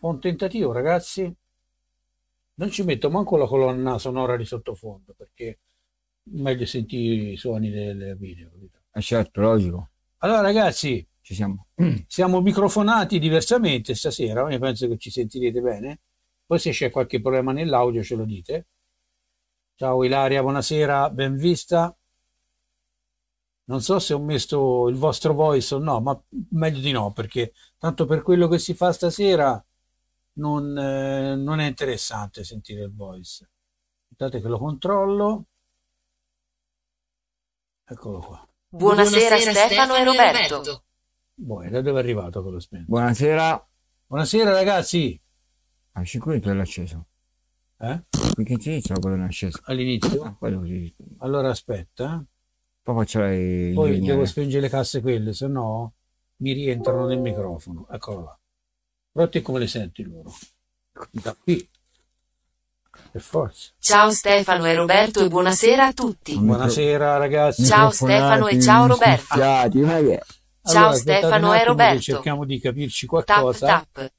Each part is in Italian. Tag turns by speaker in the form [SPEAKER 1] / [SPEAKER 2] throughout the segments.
[SPEAKER 1] Buon tentativo, ragazzi. Non ci metto manco la colonna sonora di sottofondo perché meglio sentire i suoni del video. Eh certo, logico. Allora, ragazzi, ci siamo. siamo microfonati diversamente stasera. Io penso che ci sentirete bene. Poi, se c'è qualche problema nell'audio, ce lo dite. Ciao Ilaria, buonasera, ben vista. Non so se ho messo il vostro voice o no, ma meglio di no, perché tanto per quello che si fa stasera non, eh, non è interessante sentire il voice. Aspettate che lo controllo. Eccolo qua.
[SPEAKER 2] Buonasera, Buonasera Stefano, Stefano e Roberto.
[SPEAKER 1] Boh, da dove è arrivato quello spento?
[SPEAKER 3] Buonasera. Buonasera ragazzi. Ma 5 l'ho acceso. Eh? Perché inizio la colonna All'inizio? Ah,
[SPEAKER 1] devo... Allora aspetta.
[SPEAKER 3] Poi faccio la... Poi devo spingere
[SPEAKER 1] le casse quelle, se no mi rientrano nel microfono. Eccolo là. Però te come le senti loro? Da qui. Per forza.
[SPEAKER 2] Ciao Stefano e Roberto e buonasera a tutti. Buonasera
[SPEAKER 1] ragazzi. Ciao Stefano e ciao Roberto. Ma Ciao
[SPEAKER 2] allora, Stefano e Roberto. Cerchiamo
[SPEAKER 1] di capirci qualcosa. Tap, tap.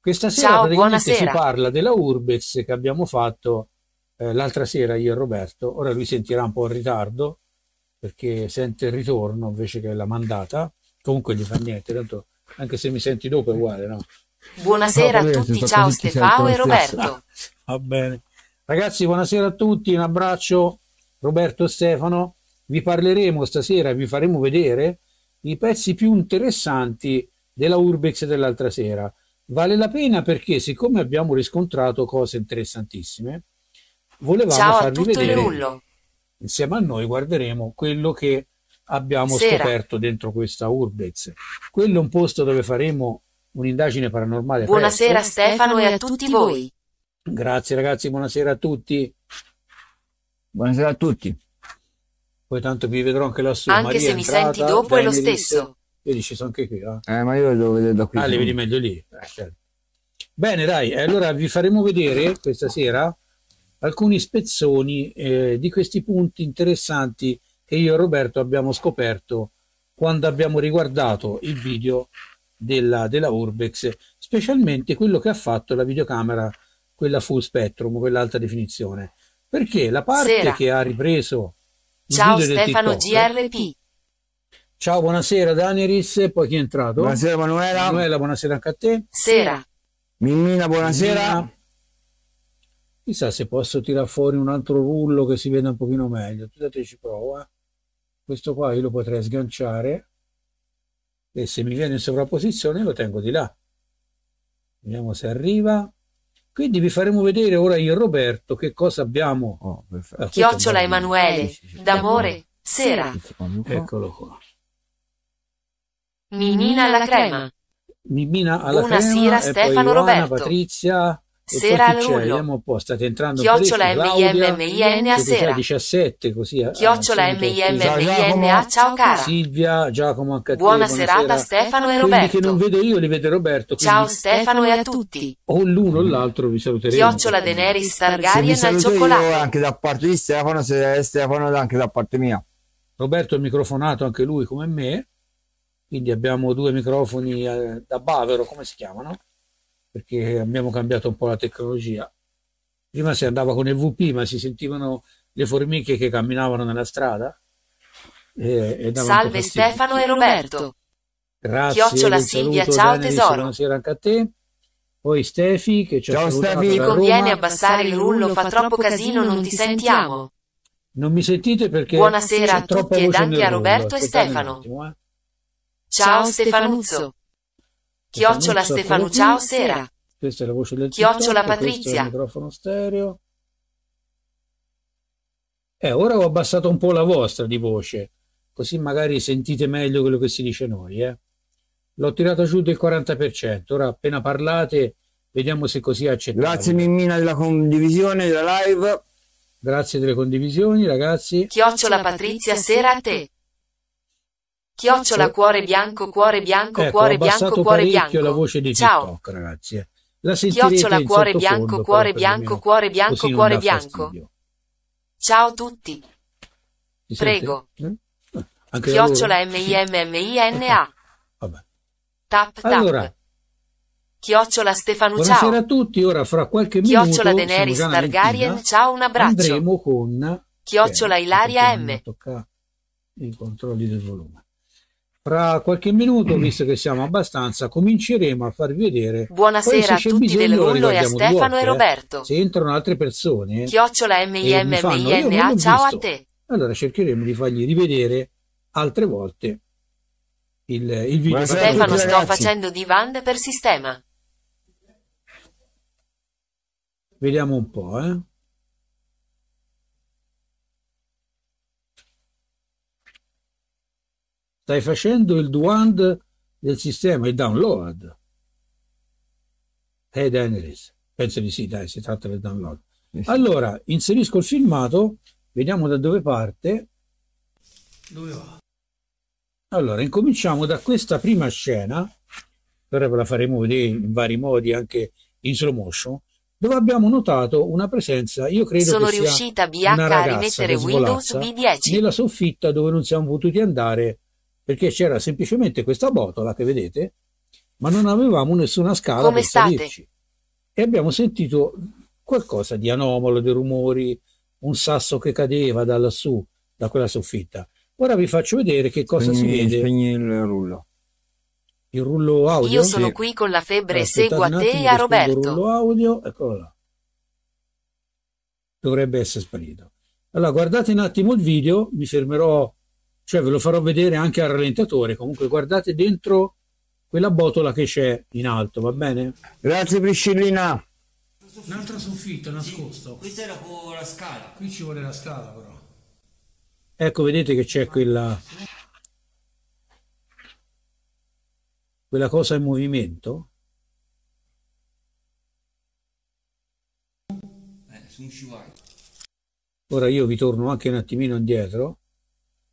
[SPEAKER 1] Questa sera ciao, praticamente si parla della Urbex che abbiamo fatto eh, l'altra sera io e Roberto. Ora lui sentirà un po' in ritardo perché sente il ritorno invece che la mandata. Comunque gli fa niente, tanto anche se mi senti dopo è uguale, no? Buonasera a tutti, ciao Stefano e Roberto. Va bene. Ragazzi, buonasera a tutti, un abbraccio Roberto e Stefano. Vi parleremo stasera, vi faremo vedere i pezzi più interessanti della Urbex dell'altra sera. Vale la pena perché siccome abbiamo riscontrato cose interessantissime, volevamo Ciao farvi vedere. Lullo. Insieme a noi guarderemo quello che abbiamo sera. scoperto dentro questa Urbex. Quello è un posto dove faremo un'indagine paranormale. Buonasera
[SPEAKER 2] presto. Stefano e a tutti voi.
[SPEAKER 1] Grazie ragazzi, buonasera a tutti.
[SPEAKER 3] Buonasera a tutti.
[SPEAKER 1] Poi tanto vi vedrò anche lassù. Anche Maria se mi entrata, senti dopo è lo stesso. Io ci sono anche qui. Eh?
[SPEAKER 3] eh? ma io devo vedere da qui. Ah, li vedi
[SPEAKER 1] meglio lì. Eh, certo. Bene, dai, allora vi faremo vedere questa sera alcuni spezzoni eh, di questi punti interessanti che io e Roberto abbiamo scoperto quando abbiamo riguardato il video della, della Urbex, specialmente quello che ha fatto la videocamera, quella full spectrum, quell'alta definizione. Perché la parte Sera. che ha ripreso. Ciao Stefano TikTok, GRP. Ciao, buonasera Daneris, poi chi è entrato? Buonasera Manuela. Manuela, buonasera anche a te. Sera. Mimmina, buonasera. Mimmina. Chissà se posso tirare fuori un altro rullo che si veda un pochino meglio. Scusate, ci provo. Eh. Questo qua io lo potrei sganciare e se mi viene in sovrapposizione lo tengo di là. Vediamo se arriva. Quindi vi faremo vedere ora io Roberto che cosa abbiamo. Oh, ah, Chiocciola
[SPEAKER 2] Emanuele, d'amore, sera.
[SPEAKER 1] Eccolo qua.
[SPEAKER 2] Mimina alla crema.
[SPEAKER 1] Mimina alla Una crema. Sera, Stefano Ioana, Roberto. Patrizia, Sera a luglio. Vediamo un po', state entrando Chiocciola
[SPEAKER 2] MIMMINA sera.
[SPEAKER 1] 17 così. Chiocciola MIMMINA, ciao cara. Silvia, Giacomo anche a te. Buona serata Stefano e Roberto. Quelli che non vedo io li vede Roberto. Ciao Stefano e a tutti.
[SPEAKER 3] O l'uno o l'altro vi saluteremo. Chiocciola
[SPEAKER 2] Daenerys Targaryen al cioccolato.
[SPEAKER 3] anche da parte di Stefano, se Stefano anche da parte mia. Roberto è microfonato anche lui come me,
[SPEAKER 1] quindi abbiamo due microfoni eh, da bavero, come si chiamano? perché abbiamo cambiato un po' la tecnologia. Prima si andava con il VP, ma si sentivano le formiche che camminavano nella strada. Eh, e, e Salve Stefano e
[SPEAKER 2] Roberto.
[SPEAKER 1] Grazie. Chiocciola Silvia, ciao Generis, tesoro. Buonasera anche a te. Poi Stefi che ci ciao, ha salutato Stefi. Ti conviene Roma. abbassare
[SPEAKER 2] il rullo, fa troppo casino, non ti sentiamo.
[SPEAKER 1] Non mi sentite perché Buonasera a tutti ed anche a Roberto e Stefano. Eh. Ciao Stefanuzzo. Chiocciola Stefano, ciao, sera. Questa è la voce del Chiocciola tutto, Patrizia. microfono stereo. Eh, ora ho abbassato un po' la vostra di voce, così magari sentite meglio quello
[SPEAKER 3] che si dice noi.
[SPEAKER 1] Eh. L'ho tirato giù del 40%, ora appena parlate vediamo se così accettate. Grazie
[SPEAKER 3] Mimmina della condivisione della live. Grazie
[SPEAKER 1] delle condivisioni ragazzi.
[SPEAKER 2] Chiocciola Patrizia, sera a te. Chiocciola cuore bianco, cuore bianco, ecco, cuore bianco, cuore bianco.
[SPEAKER 1] la voce di Ciao. TikTok, ragazzi. La Chiocciola cuore bianco, cuore bianco, cuore bianco, cuore bianco.
[SPEAKER 2] Ciao a tutti.
[SPEAKER 1] Prego. Eh? Ah, anche Chiocciola
[SPEAKER 2] M-I-M-M-I-N-A. Ecco. Tap, tap. Allora. Chiocciola Stefano Buonasera ciao. Buonasera
[SPEAKER 1] a tutti, ora fra qualche minuto Chiocciola Daenerys Targaryen, ciao un abbraccio. Andremo con
[SPEAKER 2] Chiocciola Ilaria M.
[SPEAKER 1] Tocca i controlli del volume. Fra qualche minuto, mm. visto che siamo abbastanza, cominceremo a farvi vedere. Buonasera a tutti del Rullo e a Stefano e Roberto. se entrano altre persone.
[SPEAKER 2] Chiocciola MIMMINA, ciao a te.
[SPEAKER 1] Allora cercheremo di fargli rivedere altre volte il, il video. Buonasera Stefano, sto ragazzi. facendo
[SPEAKER 2] divan per sistema.
[SPEAKER 1] Vediamo un po', eh. stai facendo il duand del sistema, il download. Hey Daenerys, penso di sì, dai, si tratta del download. Eh allora, inserisco il filmato, vediamo da dove parte. Dove va? Allora, incominciamo da questa prima scena, ora ve la faremo vedere in vari modi anche in slow motion, dove abbiamo notato una presenza, io credo Sono che sia riuscita BH una a rimettere Windows v 10 nella soffitta dove non siamo potuti andare perché c'era semplicemente questa botola che vedete, ma non avevamo nessuna scala Come per state? salirci. E abbiamo sentito qualcosa di anomalo, di rumori, un sasso che cadeva da lassù, da quella soffitta. Ora vi faccio vedere che cosa spegni, si vede. Spegni il rullo. Il rullo audio. Io sono sì.
[SPEAKER 2] qui con la febbre, allora, seguo a te e a Roberto.
[SPEAKER 1] Il rullo audio, eccolo là. Dovrebbe essere sparito. Allora, guardate un attimo il video, mi fermerò cioè ve lo farò vedere anche al rallentatore. Comunque guardate dentro quella botola che c'è in alto, va bene? Grazie Priscillina. Un'altra soffitta nascosta. Sì, questa era con la scala. Qui ci vuole la scala però. Ecco, vedete che c'è quella quella cosa in movimento?
[SPEAKER 3] Eh,
[SPEAKER 1] Ora io vi torno anche un attimino indietro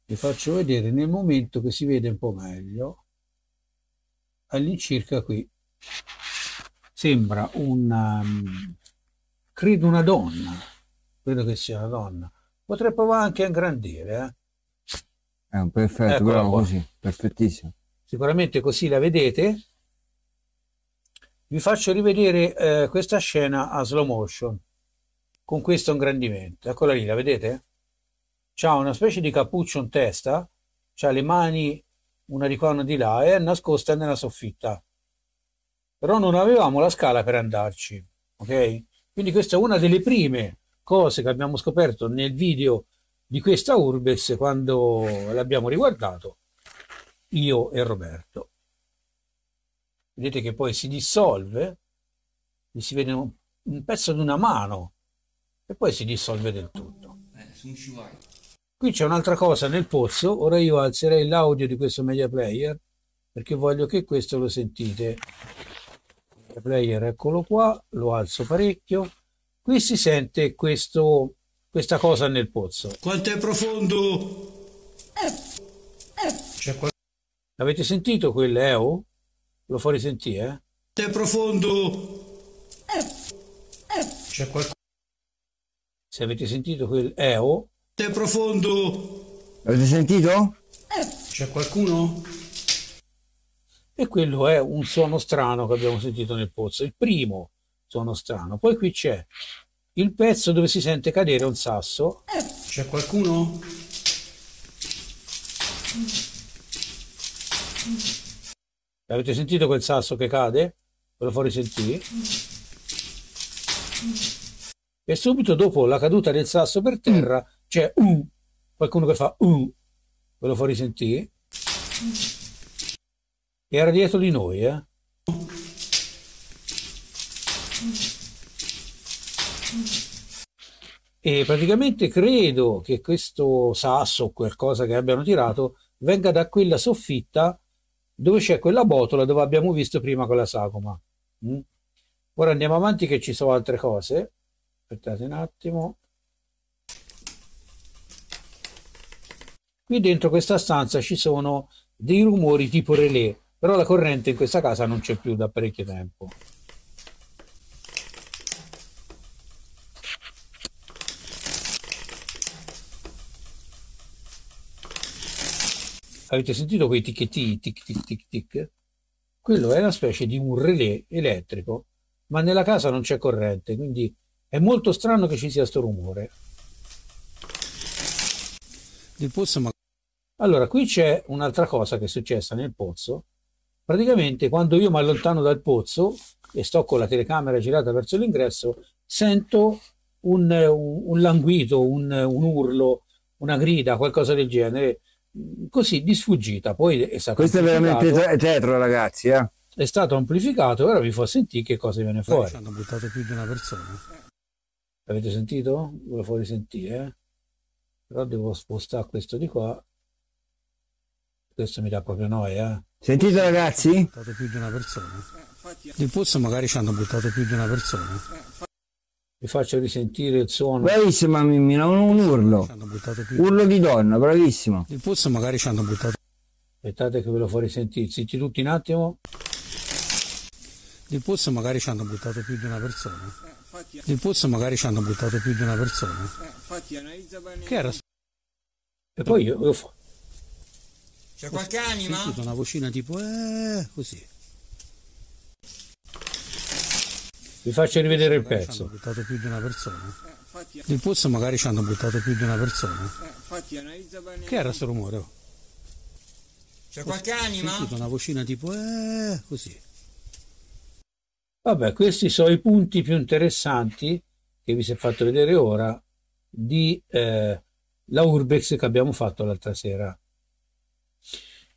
[SPEAKER 1] vi faccio vedere nel momento che si vede un po' meglio all'incirca qui sembra una um, credo una donna credo che sia una donna potrei provare anche a ingrandire eh?
[SPEAKER 3] è un perfetto Eccolo bravo qua. così perfettissimo
[SPEAKER 1] sicuramente così la vedete vi faccio rivedere eh, questa scena a slow motion con questo ingrandimento eccola lì la vedete ha una specie di cappuccio in testa, ha le mani una di qua una di là e è nascosta nella soffitta. Però non avevamo la scala per andarci, ok? Quindi questa è una delle prime cose che abbiamo scoperto nel video di questa Urbes quando l'abbiamo riguardato io e Roberto. Vedete che poi si dissolve, e si vede un, pezzo di una mano e poi si dissolve del tutto.
[SPEAKER 3] Eh, sono
[SPEAKER 1] Qui c'è un'altra cosa nel pozzo, ora io alzerei l'audio di questo media player perché voglio che questo lo sentite. Media player eccolo qua, lo alzo parecchio. Qui si sente questo, questa cosa nel pozzo. Quanto è profondo? Qual... L'avete sentito quell'EO? Eh, oh? Lo fuori risentire? Eh? È profondo. C'è qualcosa. Se avete sentito quell'eo, eh, oh? Te profondo!
[SPEAKER 3] Avete sentito?
[SPEAKER 1] Eh. c'è qualcuno? E quello è un suono strano che abbiamo sentito nel pozzo, il primo suono strano. Poi qui c'è il pezzo dove si sente cadere un sasso. Eh. c'è qualcuno? Avete sentito quel sasso che cade? Ve lo fuori sentire? E subito dopo la caduta del sasso per terra c'è un, qualcuno che fa un, ve lo fa risentire, era dietro di noi, eh? E praticamente credo che questo sasso o qualcosa che abbiano tirato venga da quella soffitta dove c'è quella botola dove abbiamo visto prima quella sagoma. Mm? Ora andiamo avanti che ci sono altre cose. Aspettate un attimo. Qui dentro questa stanza ci sono dei rumori tipo relè, però la corrente in questa casa non c'è più da parecchio tempo. Avete sentito quei ticchetti, tic tic tic tic? Quello è una specie di un relè elettrico, ma nella casa non c'è corrente, quindi è molto strano che ci sia questo rumore del pozzo magari. Allora, qui c'è un'altra cosa che è successa nel pozzo. Praticamente quando io mi allontano dal pozzo e sto con la telecamera girata verso l'ingresso, sento un, un, un languito, un, un, urlo, una grida, qualcosa del genere, così di sfuggita. Poi è stato Questo è veramente
[SPEAKER 3] tetro, ragazzi. Eh?
[SPEAKER 1] È stato amplificato, ora vi fa sentire che cosa viene fuori. Ci hanno buttato più di una persona. Avete sentito? Ve lo fuori sentire, eh? però devo spostare questo di qua questo mi dà proprio noia eh. sentite ragazzi hanno buttato più di una persona di puzza magari ci hanno buttato più
[SPEAKER 3] di una persona
[SPEAKER 1] vi faccio risentire il suono
[SPEAKER 3] bravissima Mimmina un urlo urlo di donna bravissimo
[SPEAKER 1] il puzza magari ci hanno buttato aspettate che ve lo farò sentire senti tutti un attimo il puzza magari ci hanno buttato più di una persona nel pozzo magari ci hanno buttato più di una persona.
[SPEAKER 3] Eh, che era?
[SPEAKER 1] E poi io, io fa.
[SPEAKER 3] C'è qualche anima? Ho sentito
[SPEAKER 1] una vocina tipo eh, così. Vi faccio rivedere il pezzo. Ci buttato più di una persona. Eh, Nel pozzo magari ci hanno buttato più di una persona.
[SPEAKER 3] Eh, che era sto rumore? C'è qualche anima? Ho sentito
[SPEAKER 1] una vocina tipo eh, così. Vabbè, questi sono i punti più interessanti che vi si è fatto vedere ora di eh, la Urbex che abbiamo fatto l'altra sera.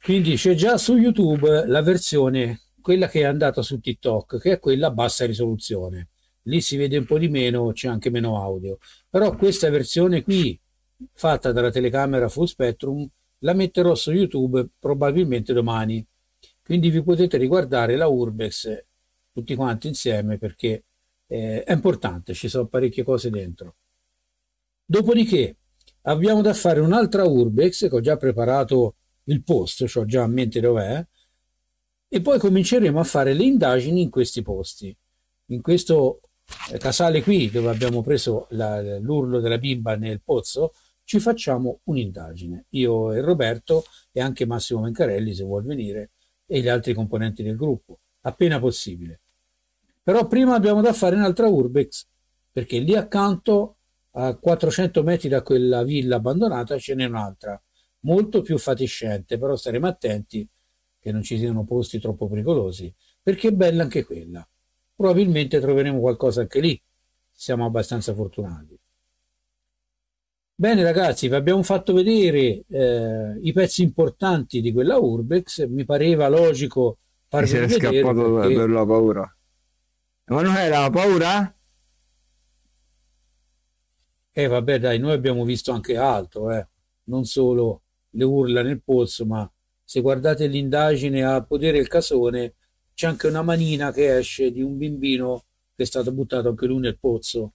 [SPEAKER 1] Quindi c'è già su YouTube la versione, quella che è andata su TikTok, che è quella a bassa risoluzione. Lì si vede un po' di meno, c'è anche meno audio. Però questa versione qui, fatta dalla telecamera full spectrum, la metterò su YouTube probabilmente domani. Quindi vi potete riguardare la Urbex tutti quanti insieme perché eh, è importante, ci sono parecchie cose dentro. Dopodiché abbiamo da fare un'altra urbex che ho già preparato il posto, cioè ho già a mente dov'è, e poi cominceremo a fare le indagini in questi posti, in questo eh, casale qui dove abbiamo preso l'urlo della bimba nel pozzo, ci facciamo un'indagine. Io e Roberto e anche Massimo Mencarelli se vuol venire e gli altri componenti del gruppo, appena possibile. Però prima abbiamo da fare un'altra urbex, perché lì accanto, a 400 metri da quella villa abbandonata, ce n'è un'altra, molto più fatiscente, però staremo attenti che non ci siano posti troppo pericolosi, perché è bella anche quella. Probabilmente troveremo qualcosa anche lì, siamo abbastanza fortunati. Bene ragazzi, vi abbiamo fatto vedere eh, i pezzi importanti di quella Urbex, mi pareva logico farvi vedere. si era scappato perché... per
[SPEAKER 3] la paura. Emanuele, ha paura?
[SPEAKER 1] Eh vabbè dai, noi abbiamo visto anche altro, eh. non solo le urla nel pozzo, ma se guardate l'indagine a Potere il Casone c'è anche una manina che esce di un bimbino che è stato buttato anche lui nel pozzo,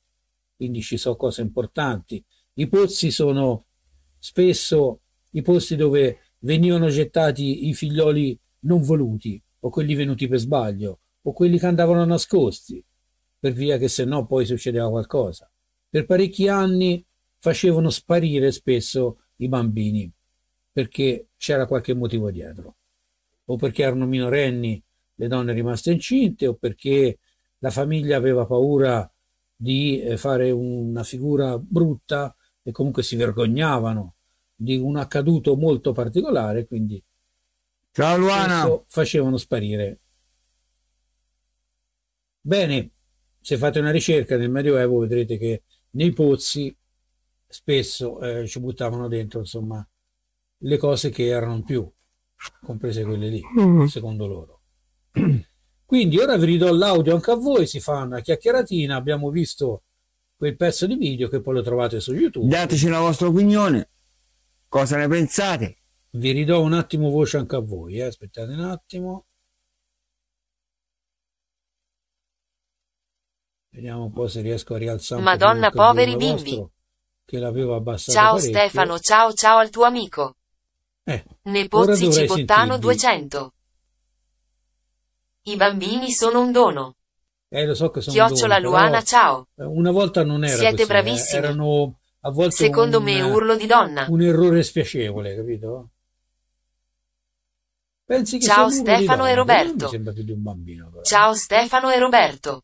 [SPEAKER 1] quindi ci sono cose importanti. I pozzi sono spesso i posti dove venivano gettati i figlioli non voluti o quelli venuti per sbaglio o quelli che andavano nascosti, per via che se no poi succedeva qualcosa. Per parecchi anni facevano sparire spesso i bambini perché c'era qualche motivo dietro, o perché erano minorenni le donne rimaste incinte, o perché la famiglia aveva paura di eh, fare una figura brutta e comunque si vergognavano di un accaduto molto particolare, quindi Ciao Luana. facevano sparire Bene, se fate una ricerca nel Medioevo vedrete che nei pozzi spesso eh, ci buttavano dentro insomma le cose che erano più, comprese quelle lì, mm. secondo loro. Quindi ora vi ridò l'audio anche a voi, si fa una chiacchieratina, abbiamo visto quel pezzo di video che poi lo trovate su YouTube.
[SPEAKER 3] Dateci la vostra opinione, cosa ne pensate?
[SPEAKER 1] Vi ridò un attimo voce anche a voi, eh? aspettate un attimo. Vediamo un po' se riesco a rialzare Madonna, poveri bimbi. Vostro, che l'avevo abbassato Ciao parecchio. Stefano,
[SPEAKER 2] ciao ciao al tuo amico. Eh, Nepozzi Cibottano sentirvi. 200. I bambini sono un dono.
[SPEAKER 1] Eh, lo so che sono Chiocciola dono, Luana, ciao. Una volta non era Siete così, eh, bravissimi. Eh, erano a volte Secondo un, me urlo di donna. Un errore spiacevole, capito?
[SPEAKER 2] Pensi che Ciao Stefano e Roberto. Ciao Stefano e Roberto.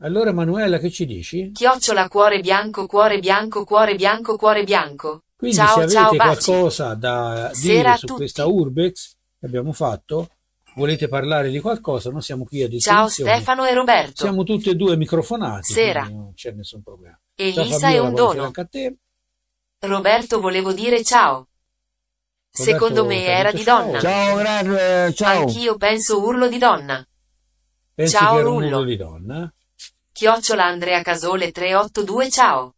[SPEAKER 1] Allora Manuela che ci dici?
[SPEAKER 2] Chiocciola cuore bianco, cuore bianco, cuore bianco, cuore bianco. Quindi ciao, se avete ciao,
[SPEAKER 1] qualcosa da Sera dire su questa Urbex che abbiamo fatto, volete parlare di qualcosa, noi siamo qui a disposizione. Ciao Stefano
[SPEAKER 2] e Roberto. Siamo
[SPEAKER 1] tutti e due microfonati, Sera. non c'è nessun problema. E ciao, Elisa Fabiola, è un dono.
[SPEAKER 2] Anche a te. Roberto volevo dire ciao. Roberto, Secondo me era di ciao. donna. Ciao,
[SPEAKER 3] grazie, ciao. Anch'io
[SPEAKER 2] penso urlo di donna.
[SPEAKER 3] Penso ciao Rullo. urlo di donna.
[SPEAKER 2] Chiocciola Andrea Casole 382 ciao.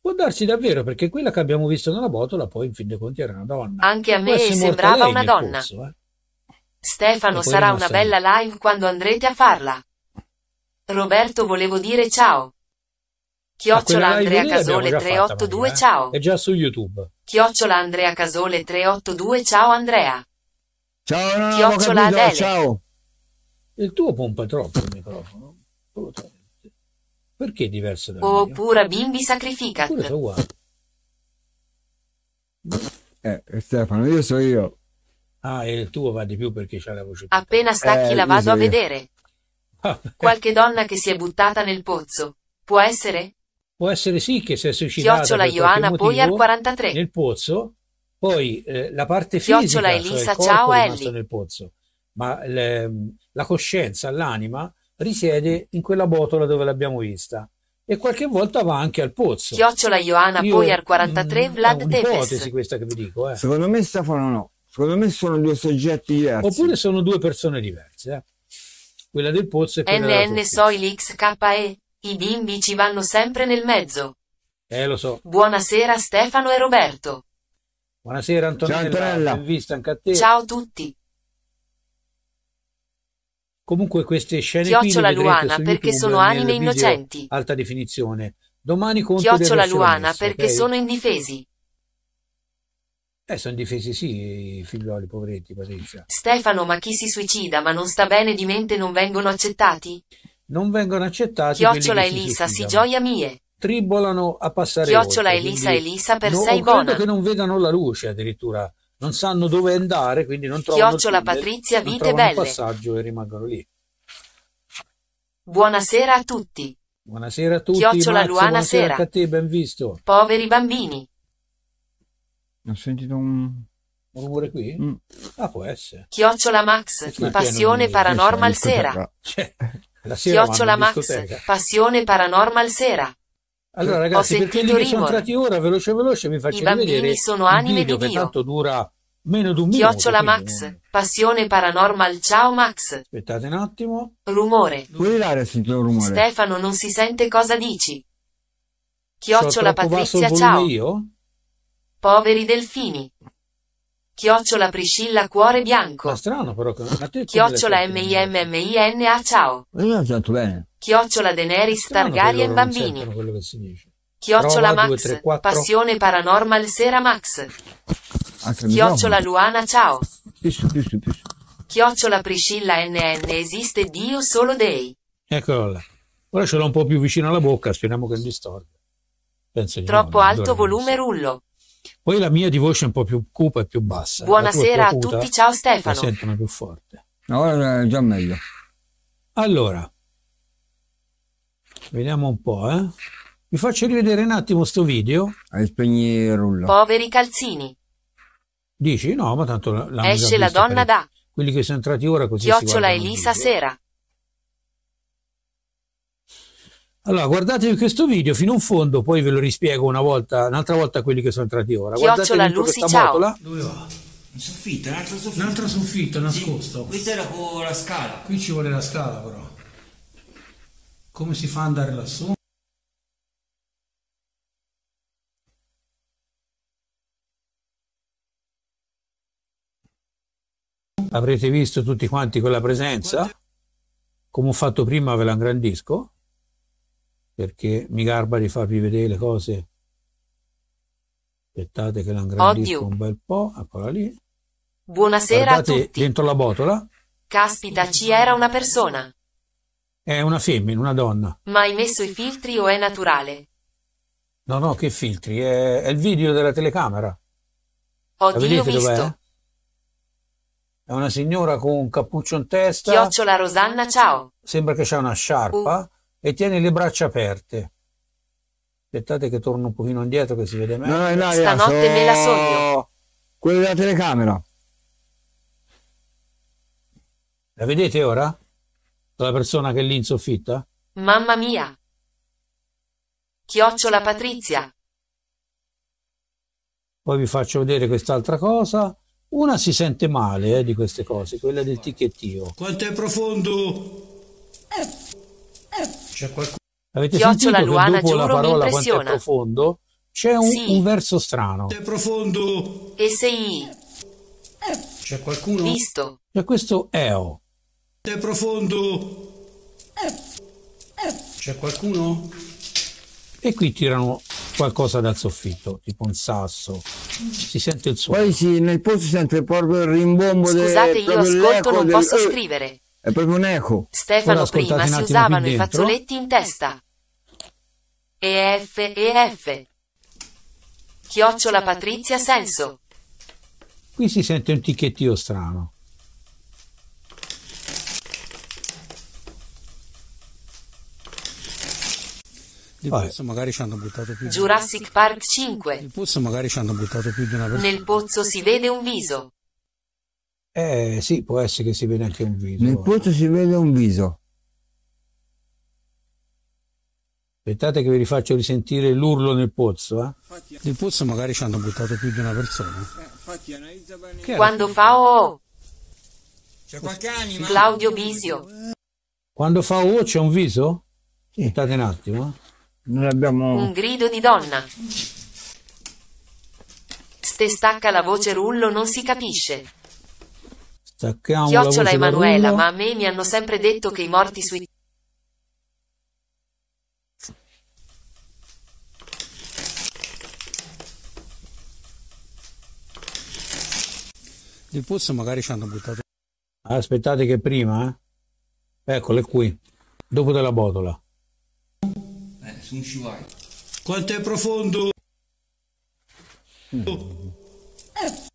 [SPEAKER 1] Può darsi davvero, perché quella che abbiamo visto nella botola poi in fin dei conti era una donna. Anche a me sembrava una donna. Corso, eh?
[SPEAKER 2] Stefano sarà una bella live quando andrete a farla. Roberto volevo dire ciao. Ah, Chiocciola Andrea Casole 382 fatta, eh. ciao.
[SPEAKER 1] È già su YouTube.
[SPEAKER 2] Chiocciola Andrea Casole 382 ciao Andrea.
[SPEAKER 1] Ciao, no, Chiocciola capito, Adele. Ciao. Il tuo pompa troppo il microfono. Pronto. Perché è diverso da Oppure bimbi
[SPEAKER 2] sacrificati. Oppure sono uguali.
[SPEAKER 3] Eh, eh, Stefano, io so io.
[SPEAKER 1] Ah, e il tuo va di più perché c'ha la voce. Appena
[SPEAKER 2] stacchi eh, la vado a vedere.
[SPEAKER 1] Ah, qualche
[SPEAKER 2] donna che si è buttata nel pozzo. Può essere?
[SPEAKER 1] Può essere sì che si è suicidata. Chiocciola Ioana poi al
[SPEAKER 2] 43. Nel
[SPEAKER 1] pozzo. Poi eh, la parte fisica, Chiocciola Elisa, cioè ciao Ellie. nel pozzo. Ma le, la coscienza, l'anima risiede in quella botola dove l'abbiamo vista e qualche volta va anche al pozzo. Chiocciola Ioana
[SPEAKER 2] poi al 43 Vlad
[SPEAKER 1] Tepes. È un'ipotesi
[SPEAKER 3] questa che vi dico. Eh. Secondo me Stefano no, secondo me sono due soggetti diversi. Oppure sono due persone diverse.
[SPEAKER 1] Eh. Quella del pozzo e quella NN
[SPEAKER 2] della Soil XKE, i bimbi ci vanno sempre nel mezzo. Eh lo so. Buonasera Stefano e Roberto.
[SPEAKER 1] Buonasera Antonella, Ciao, Antonella. anche a te. Ciao a tutti. Comunque queste scene Chiocciola qui Luana perché sono anime innocenti. Alta definizione. Domani conto Chiocciola Luana messo, perché okay? sono
[SPEAKER 2] indifesi.
[SPEAKER 1] Eh, sono difesi sì, i figlioli, poveretti, Patrizia.
[SPEAKER 2] Stefano, ma chi si suicida ma non sta bene di mente non vengono accettati?
[SPEAKER 1] Non vengono accettati. Chiocciola Elisa, si, si gioia mie. Tribolano a passare Chiocciola oltre, Elisa, Elisa per sei buona. credo che non vedano la luce addirittura non sanno dove andare, quindi non trovano Chiocciola tunnel, Patrizia Vite Belle. passaggio e rimangono lì.
[SPEAKER 2] Buonasera a tutti.
[SPEAKER 1] Buonasera a tutti. Chiocciola Mazzo, Luana Sera. A te, ben visto.
[SPEAKER 2] Poveri bambini.
[SPEAKER 3] Ho sentito un rumore qui? Mm. Ah, può
[SPEAKER 1] essere.
[SPEAKER 2] Chiocciola Max, sì, cioè, Passione Paranormal Sera.
[SPEAKER 3] la sera Chiocciola
[SPEAKER 2] Max, Passione Paranormal Sera. Allora mm. ragazzi, per quelli che sono entrati
[SPEAKER 1] ora, veloce veloce, vi faccio I bambini sono anime video, di Dio. tanto dura meno di un Chiocciola minuto. Max, quindi...
[SPEAKER 2] Eh. passione paranormal, ciao Max. Aspettate un attimo. Rumore.
[SPEAKER 3] Puoi dare il rumore? Stefano
[SPEAKER 2] non si sente cosa dici. Chiocciola Patrizia, ciao. Io? Poveri delfini. Chiocciola Priscilla Cuore Bianco.
[SPEAKER 3] Ma ah, strano però. Ma Chiocciola
[SPEAKER 2] MIMMINA Ciao.
[SPEAKER 3] Eh, io sento bene.
[SPEAKER 2] Chiocciola Daenerys Targaryen Bambini.
[SPEAKER 3] Chiocciola Max. Passione
[SPEAKER 2] Paranormal Sera Max. Chiocciola Luana Ciao.
[SPEAKER 3] Pissu, pissu, pissu.
[SPEAKER 2] Chiocciola Priscilla NN Esiste Dio solo dei.
[SPEAKER 3] Eccola là.
[SPEAKER 1] Ora ce l'ho un po' più vicino alla bocca, speriamo che non distorga. Troppo no, alto volume rullo. Poi la mia di voce è un po' più cupa e più bassa. Buonasera a tutti, ciao Stefano. Mi sentono più forte.
[SPEAKER 3] Ora è eh, già meglio.
[SPEAKER 1] Allora, vediamo un po', eh. Vi faccio rivedere un attimo sto video. Hai spegni il rullo.
[SPEAKER 2] Poveri calzini.
[SPEAKER 1] Dici? No, ma tanto la Esce la donna da... Quelli che sono entrati ora così Chiocciola
[SPEAKER 2] Elisa Sera.
[SPEAKER 1] Allora, guardatevi questo video fino in fondo, poi ve lo rispiego una volta, un'altra volta quelli che sono entrati ora. Chiocciola Lucy, ciao. Motola. Dove va? Un soffitto, un altro soffitto. Un altro soffitto, nascosto. Sì, questa era con la scala. Qui ci vuole la scala, però. Come si fa ad andare lassù? Avrete visto tutti quanti quella presenza? Come ho fatto prima ve la ingrandisco perché mi garba di farvi vedere le cose. Aspettate che la ingrandisco un bel po', eccola lì.
[SPEAKER 2] Buonasera Guardate a
[SPEAKER 1] tutti. dentro la botola.
[SPEAKER 2] Caspita, ci era una persona.
[SPEAKER 1] È una femmina, una donna.
[SPEAKER 2] Ma hai messo i filtri o è naturale?
[SPEAKER 1] No, no, che filtri? È, è il video della telecamera.
[SPEAKER 2] Oddio, ho visto.
[SPEAKER 1] È una signora con un cappuccio in testa.
[SPEAKER 2] Chiocciola Rosanna, ciao.
[SPEAKER 1] Sembra che c'è una sciarpa. Uh e tieni le braccia aperte. Aspettate che torno un pochino indietro che si vede meglio. No, no, Stanotte so... me la sogno.
[SPEAKER 3] Quello della telecamera.
[SPEAKER 1] La vedete ora? La persona che è lì in soffitta?
[SPEAKER 2] Mamma mia. Chiocciola Patrizia.
[SPEAKER 1] Poi vi faccio vedere quest'altra cosa. Una si sente male eh, di queste cose, quella del ticchettio. Quanto è profondo? Eh. C'è qualcuno... Avete Chiocciola sentito Luana, dopo giuro, la parola quanto è profondo? C'è un, sì. un verso strano. È
[SPEAKER 2] profondo. E sei...
[SPEAKER 1] C'è qualcuno... Visto. C'è questo eo. È profondo. C'è qualcuno? E qui tirano qualcosa dal soffitto, tipo un sasso. Si sente il
[SPEAKER 3] suono. Poi sì, nel posto si sente proprio il rimbombo Scusate, del Scusate, io ascolto, non del... posso eh, scrivere. È proprio un eco. Stefano prima si usavano i fazzoletti
[SPEAKER 2] in testa. EF EF. Chiocciola Patrizia Senso.
[SPEAKER 1] Qui si sente un ticchettio strano. Di pozzo magari ci hanno buttato più
[SPEAKER 2] Jurassic Park 5.
[SPEAKER 1] pozzo magari ci hanno buttato più di una persona.
[SPEAKER 2] Nel pozzo si vede un viso.
[SPEAKER 1] Eh sì, può essere che si veda anche un viso.
[SPEAKER 3] Nel pozzo si vede un viso.
[SPEAKER 1] Aspettate che vi rifaccio risentire l'urlo nel pozzo. Eh? Nel pozzo magari ci hanno buttato più di una persona.
[SPEAKER 2] Eh, Quando fa O. C'è qualche anima. Claudio Bisio.
[SPEAKER 1] Quando fa O c'è un viso? Aspettate un attimo. Eh. Noi abbiamo... Un
[SPEAKER 2] grido di donna. Ste stacca la voce rullo non si capisce.
[SPEAKER 1] Stacchiamo Chiocciola Emanuela, ma a
[SPEAKER 2] me mi hanno sempre detto che i morti sui
[SPEAKER 1] Il puzza magari ci hanno buttato. Aspettate che prima, eh? eccole qui, dopo della botola.
[SPEAKER 3] Eh, sono scivolati.
[SPEAKER 1] Quanto è profondo?
[SPEAKER 3] Mm. Eh.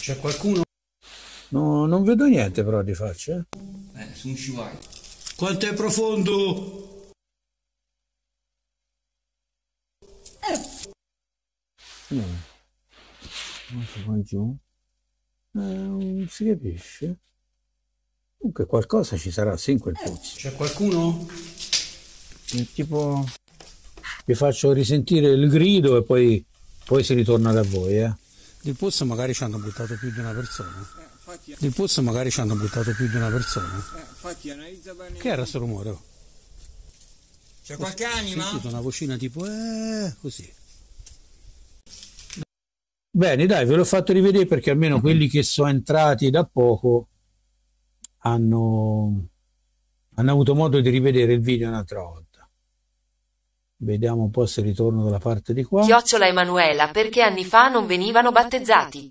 [SPEAKER 1] C'è qualcuno? No, non vedo niente però di faccia.
[SPEAKER 3] Eh, eh su un scivolai. Quanto è
[SPEAKER 1] profondo? Eh. No. Non si giù. Eh, non si capisce. Comunque qualcosa ci sarà, sì, in quel eh, pozzo. C'è qualcuno? tipo... Vi faccio risentire il grido e poi, poi si ritorna da voi, eh. Del pozzo magari ci hanno buttato più di una persona. Del pozzo magari ci hanno buttato più di una persona. Che era sto rumore?
[SPEAKER 3] C'è qualche anima? Ho sentito una
[SPEAKER 1] vocina tipo eh, così. Bene, dai, ve l'ho fatto rivedere perché almeno mm-hmm. quelli che sono entrati da poco hanno, hanno avuto modo di rivedere il video un'altra volta. Vediamo un po' se ritorno dalla parte di qua.
[SPEAKER 2] Chiocciola Emanuela, perché anni fa non venivano battezzati?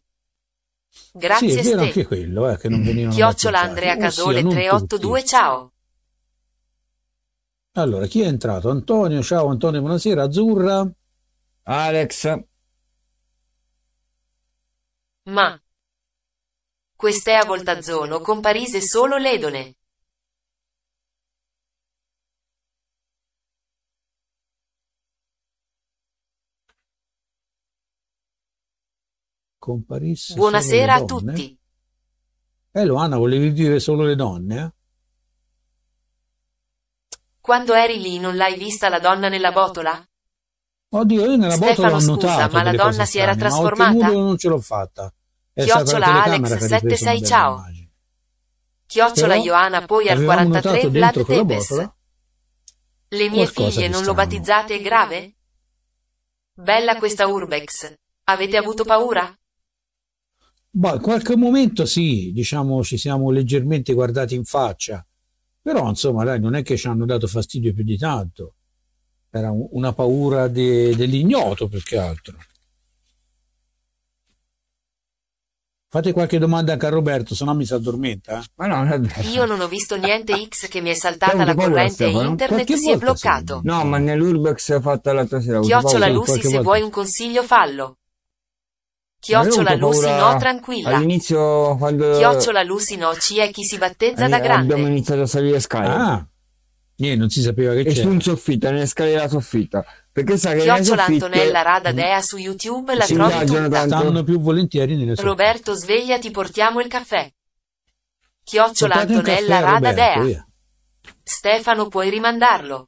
[SPEAKER 2] Grazie sì, è anche
[SPEAKER 1] quello, eh, che non venivano Chiocciola
[SPEAKER 2] Andrea Casole Ossia, 382, ciao.
[SPEAKER 1] Allora, chi è entrato? Antonio, ciao Antonio, buonasera. Azzurra. Alex.
[SPEAKER 2] Ma. Quest'è a Voltazzono comparise solo l'edone.
[SPEAKER 1] comparisse Buonasera a tutti. Eh, Loana, volevi dire solo le donne? Eh?
[SPEAKER 2] Quando eri lì non l'hai vista la donna nella botola?
[SPEAKER 1] Oddio, io nella Stefano, botola ho scusa, notato ma la donna si era strane, trasformata? non ce l'ho fatta. È Chiocciola Alex76, ciao.
[SPEAKER 2] Chiocciola Però, Ioana, poi al 43 Vlad Tepes. Le mie figlie non lo battizzate è grave? Bella questa urbex. Avete avuto paura?
[SPEAKER 1] Boh, in qualche momento sì, diciamo ci siamo leggermente guardati in faccia, però insomma dai, non è che ci hanno dato fastidio più di tanto, era una paura de, dell'ignoto più che altro. Fate qualche domanda anche a Roberto, se no mi si addormenta. Eh? No, Io non
[SPEAKER 2] ho visto niente X che mi è saltata la corrente e internet si è bloccato. Sì. No,
[SPEAKER 3] ma nell'Urbex ho fatto l'altra sera. Chiocciola Lucy, se vuoi
[SPEAKER 2] un consiglio fallo. Chiocciola Lucy no tranquilla.
[SPEAKER 3] All'inizio quando... Chiocciola
[SPEAKER 2] Lucy no ci è chi si battezza da grande. Abbiamo
[SPEAKER 3] iniziato a salire scale. Ah, Eh, non si sapeva che e c'era. E su un soffitto, nelle scale della soffitta. Perché sa che Chiocciola soffitte... Antonella
[SPEAKER 2] mm. Dea su YouTube la si trovi tutta. Stanno
[SPEAKER 3] più
[SPEAKER 1] volentieri nelle soffitte.
[SPEAKER 2] Roberto sveglia ti portiamo il caffè. Chiocciola Portate Antonella caffè, Radadea. Roberto, Stefano puoi rimandarlo.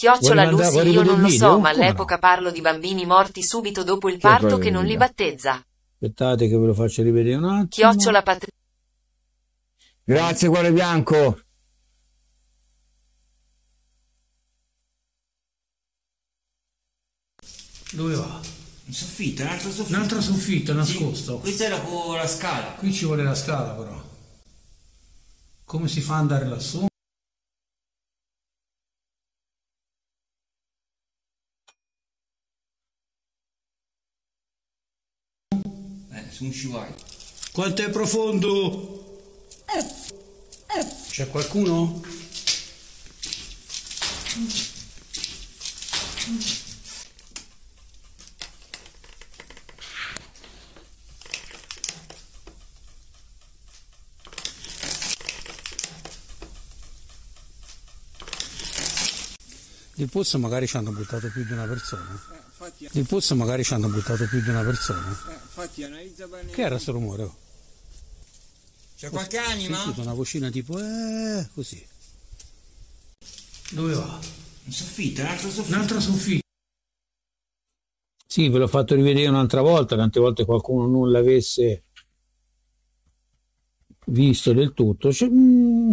[SPEAKER 2] Chiocciola mandare, Lucy io non lo so, ma all'epoca no? parlo di bambini morti subito dopo il parto che non li battezza.
[SPEAKER 1] Aspettate che ve lo faccio rivedere un attimo. Chiocciola Patrizia. Grazie cuore
[SPEAKER 3] bianco.
[SPEAKER 1] Dove va? Un soffitto, un altro soffitto. Un altro soffitto nascosto. Sì, questa era con la scala. Qui ci vuole la scala però. Come si fa ad andare lassù? su un scivolino. Quanto è profondo? C'è qualcuno? Nel pozzo magari ci hanno buttato più di una persona. In pozzo magari ci hanno buttato più di una persona.
[SPEAKER 3] Eh, infatti analizza bene. Che era sto rumore? Oh? C'è qualche anima? Ho sentito
[SPEAKER 1] una vocina tipo eh, così. Dove va? Un soffitto, un'altra soffitto. Un'altra soffitto. Sì, ve l'ho fatto rivedere un'altra volta, tante volte qualcuno non l'avesse visto del tutto. Cioè, mh, mm,